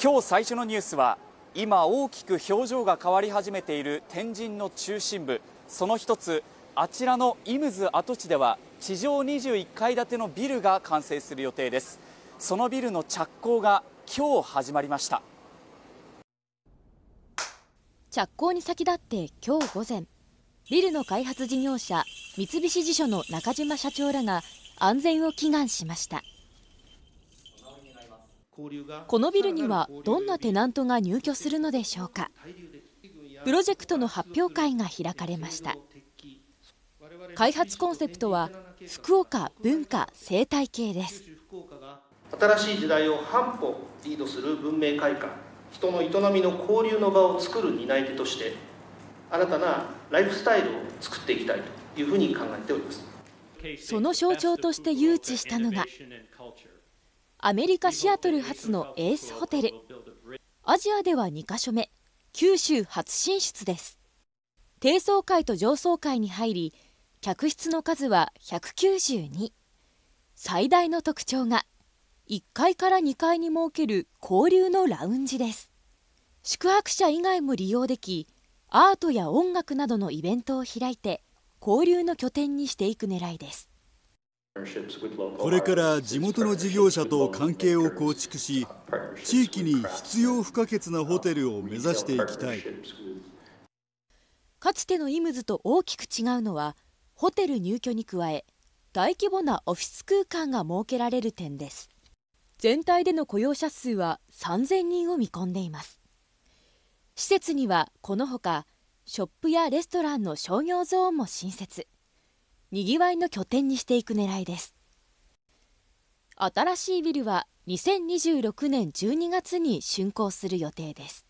今日最初のニュースは今大きく表情が変わり始めている天神の中心部その一つあちらのイムズ跡地では地上21階建てのビルが完成する予定ですそのビルの着工が今日始まりました着工に先立って今日午前ビルの開発事業者三菱地所の中島社長らが安全を祈願しましたこのビルにはどんなテナントが入居するのでしょうかプロジェクトの発表会が開かれました開発コンセプトは福岡文化生態系です新しい時代を半歩リードする文明開化人の営みの交流の場を作る担い手として新たなライフスタイルを作っていきたいというふうに考えておりますその象徴として誘致したのがアメリカ・シアトル発のエースホテルアジアでは2カ所目九州初進出です低層階と上層階に入り客室の数は192最大の特徴が1階から2階に設ける交流のラウンジです宿泊者以外も利用できアートや音楽などのイベントを開いて交流の拠点にしていく狙いですこれから地元の事業者と関係を構築し、地域に必要不可欠なホテルを目指していきたい。かつてのイムズと大きく違うのは、ホテル入居に加え、大規模なオフィス空間が設けられる点です。全体での雇用者数は3000人を見込んでいます。施設にはこのほか、ショップやレストランの商業ゾーンも新設。にぎわいの拠点にしていく狙いです新しいビルは2026年12月に竣工する予定です